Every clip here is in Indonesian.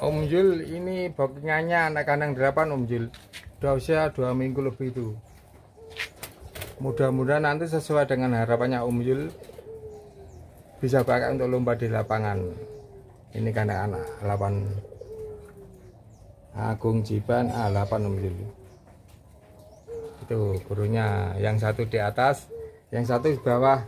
Om Jul ini bokingannya anak kandang delapan, Om Jul udah usia dua minggu lebih itu mudah-mudahan nanti sesuai dengan harapannya Om Jul bisa pakai untuk lomba di lapangan ini kandang anak 8 Agung Jiban A8 ah, Om Jul itu gurunya yang satu di atas yang satu di bawah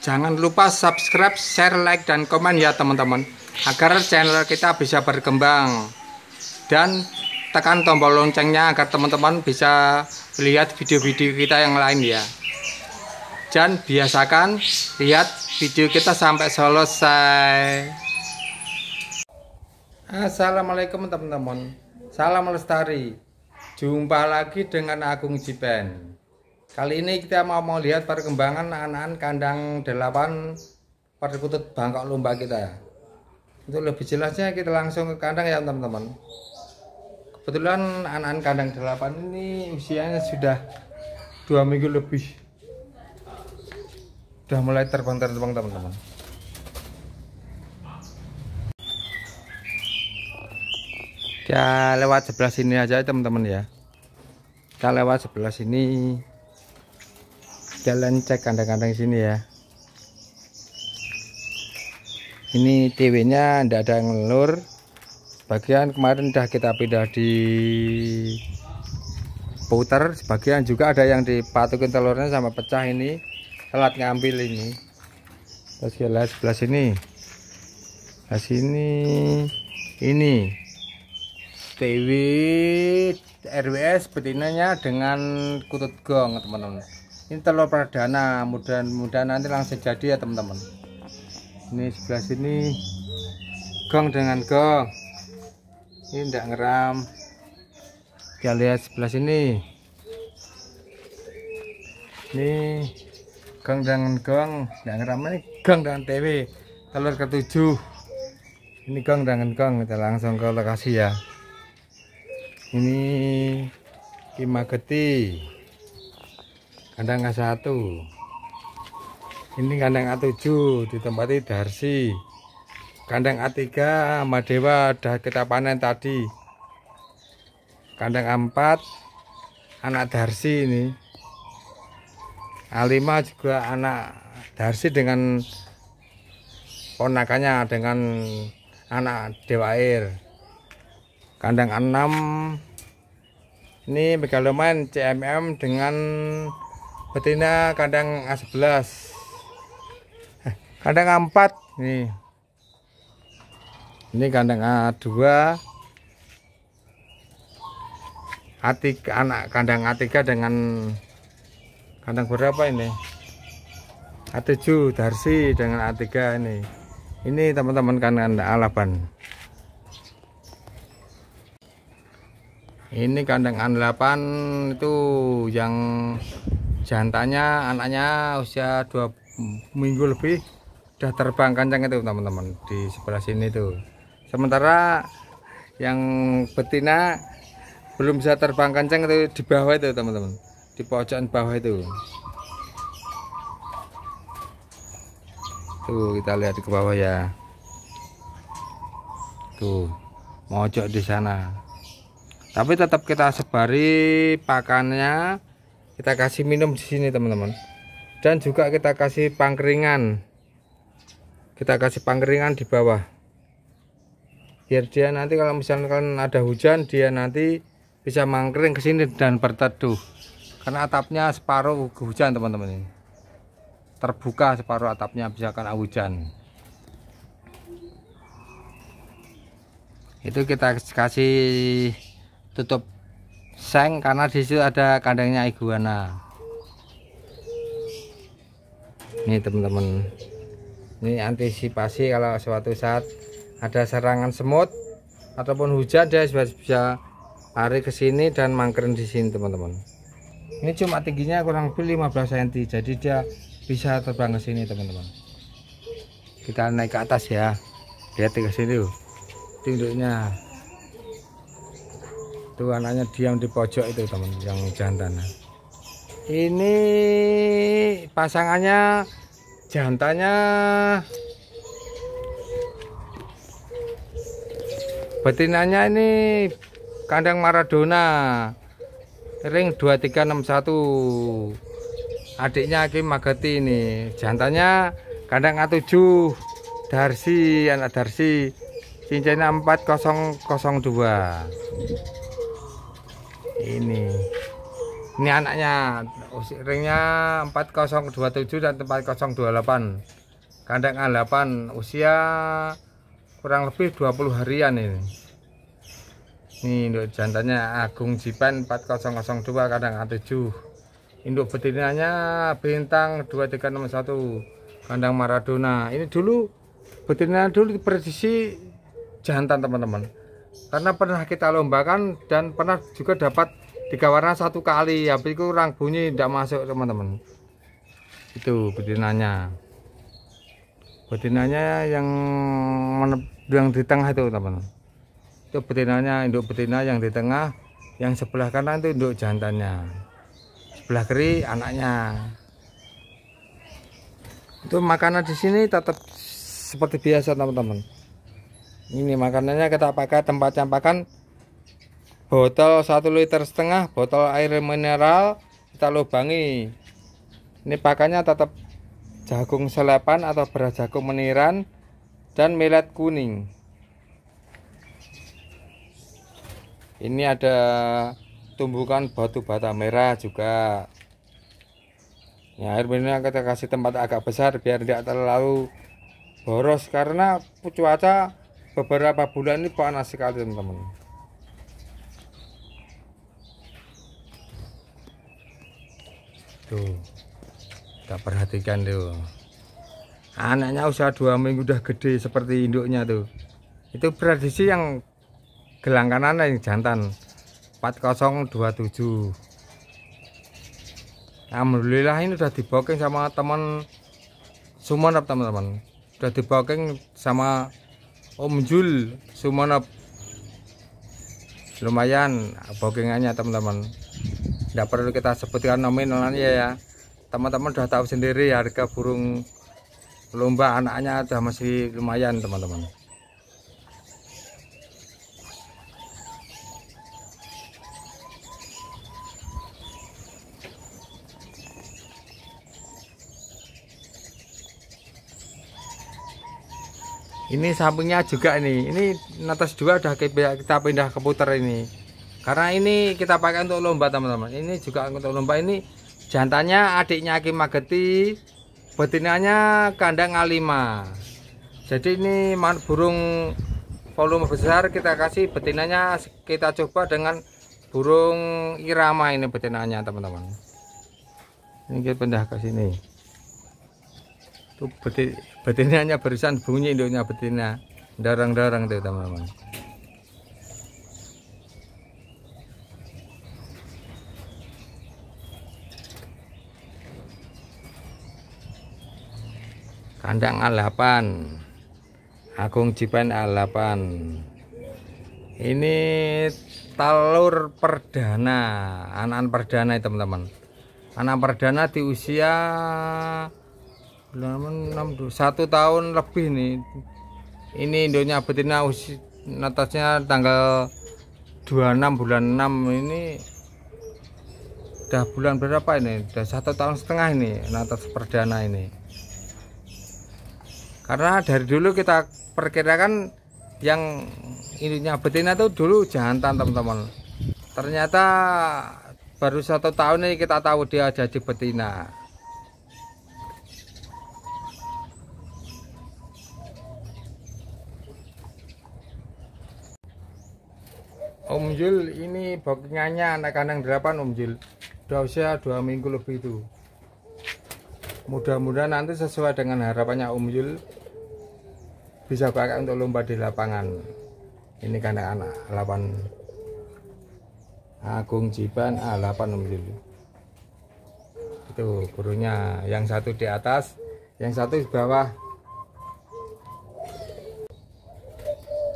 Jangan lupa subscribe, share, like, dan komen ya teman-teman Agar channel kita bisa berkembang Dan tekan tombol loncengnya agar teman-teman bisa lihat video-video kita yang lain ya Dan biasakan lihat video kita sampai selesai Assalamualaikum teman-teman Salam lestari Jumpa lagi dengan Agung Jipen Kali ini kita mau mau lihat perkembangan anak-anak kandang 8 perkutut bangkok lomba kita. Untuk lebih jelasnya kita langsung ke kandang ya teman-teman. Kebetulan anak-anak kandang 8 ini usianya sudah dua minggu lebih. Sudah mulai terbang-terbang teman-teman. Ya lewat sebelah sini aja teman-teman ya. Kita lewat sebelah sini jalan cek kandang-kandang sini ya ini TW nya tidak ada yang ngelur bagian kemarin udah kita pindah di putar. sebagian juga ada yang dipatukin telurnya sama pecah ini telat ngambil ini terus ya sebelah sini sebelah sini ini TW RWS betinanya dengan kutut gong teman-teman ini telur perdana mudah-mudahan nanti langsung jadi ya teman-teman ini sebelah sini gong dengan gong ini tidak ngeram kita lihat sebelah sini ini gong dengan gong tidak ngeram ini gong dengan TV telur ketujuh ini gong dengan gong kita langsung ke lokasi ya ini kimageti kandang A1 ini kandang A7 ditempati Darsi kandang A3 Madewa sudah kita panen tadi kandang A4 anak Darsi ini A5 juga anak Darsi dengan ponakannya dengan anak Dewa Air kandang A6 ini megaloman CMM dengan betina kandang A11 eh, kandang A4 nih ini kandang A2 Atik anak kandang A3 dengan kandang berapa ini A7 Darsi dengan A3 ini ini teman-teman kandang A8 ini kandang A8 itu yang jantannya anaknya usia dua minggu lebih udah terbang kencang itu teman-teman di sebelah sini tuh sementara yang betina belum bisa terbang kencang itu di bawah itu teman-teman di pojokan bawah itu tuh kita lihat ke bawah ya tuh mojok di sana tapi tetap kita sebari pakannya kita kasih minum di sini teman-teman dan juga kita kasih pangkeringan kita kasih pangkeringan di bawah biar dia nanti kalau misalkan ada hujan dia nanti bisa mangkering ke sini dan berteduh karena atapnya separuh hujan teman-teman ini terbuka separuh atapnya bisa kena hujan itu kita kasih tutup seng karena di situ ada kandangnya iguana ini teman-teman ini antisipasi kalau suatu saat ada serangan semut ataupun hujan dia bisa lari ke sini dan mangkren di sini teman-teman ini cuma tingginya kurang lebih 15 cm jadi dia bisa terbang ke sini teman-teman kita naik ke atas ya lihat ke sini tuh, tinduknya itu anaknya diam di pojok itu teman yang jantan. Ini pasangannya jantannya betinanya ini kandang Maradona ring 2361 adiknya Kim Magati ini jantannya kandang A7 Darsi anak Darsi cincinnya 4002 ini ini anaknya oh, ringnya 4027 dan 4028 kandang 8 usia kurang lebih 20 harian ini ini induk jantannya Agung Jipen 4002 kandang A7 induk betinanya bintang 2361 kandang Maradona ini dulu betina dulu prediksi jantan teman-teman karena pernah kita lombakan dan pernah juga dapat tiga warna satu kali tapi itu kurang bunyi tidak masuk teman-teman itu betinanya betinanya yang yang di tengah itu teman-teman itu betinanya induk betina yang di tengah yang sebelah kanan itu induk jantannya sebelah kiri anaknya itu makanan di sini tetap seperti biasa teman-teman ini makanannya kita pakai tempat campakan botol satu liter setengah botol air mineral kita lubangi ini pakannya tetap jagung selepan atau beras jagung meniran dan melet kuning ini ada tumbukan batu bata merah juga ya air minumnya kita kasih tempat agak besar biar tidak terlalu boros karena cuaca beberapa bulan ini panas sekali teman-teman tuh kita perhatikan tuh anaknya usia dua minggu udah gede seperti induknya tuh itu tradisi yang gelang kanan yang jantan 4027 Alhamdulillah ini udah diboking sama teman Sumonep teman-teman udah diboking sama Om Jul Sumanap lumayan bookingannya teman-teman tidak perlu kita sebutkan nominalnya ya teman-teman sudah tahu sendiri harga burung lomba anaknya sudah masih lumayan teman-teman ini sampingnya juga nih ini netes dua udah kita pindah ke puter ini karena ini kita pakai untuk lomba teman-teman ini juga untuk lomba ini jantannya adiknya Aki Mageti betinanya kandang A5 jadi ini burung volume besar kita kasih betinanya kita coba dengan burung irama ini betinanya teman-teman ini kita pindah ke sini itu betin, betinanya barusan bunyi induknya betina. Darang-darang itu teman-teman. kandang alapan agung cipen alapan ini telur perdana anak perdana teman-teman anak perdana di usia satu tahun lebih nih ini induknya betina usia natasnya tanggal 26 bulan 6 ini udah bulan berapa ini udah satu tahun setengah ini natas perdana ini karena dari dulu kita perkirakan yang induknya betina itu dulu jantan teman-teman ternyata baru satu tahun ini kita tahu dia jadi betina Om Jul ini bokingannya anak kandang delapan, Om Jul Udah usia 2 minggu lebih itu Mudah-mudahan nanti sesuai dengan harapannya Om Jul Bisa pakai untuk lomba di lapangan Ini kandang anak 8 Agung Jiban A8 Om Jul Itu burunya, Yang satu di atas Yang satu di bawah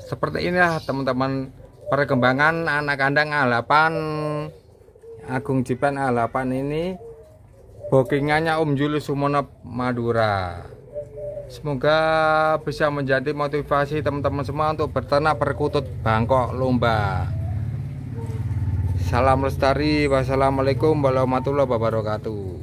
Seperti inilah teman-teman perkembangan anak kandang A8 Agung Jipan A8 ini bookingannya Om Julius Sumono Madura semoga bisa menjadi motivasi teman-teman semua untuk bertanah perkutut Bangkok Lomba salam lestari wassalamualaikum warahmatullahi wabarakatuh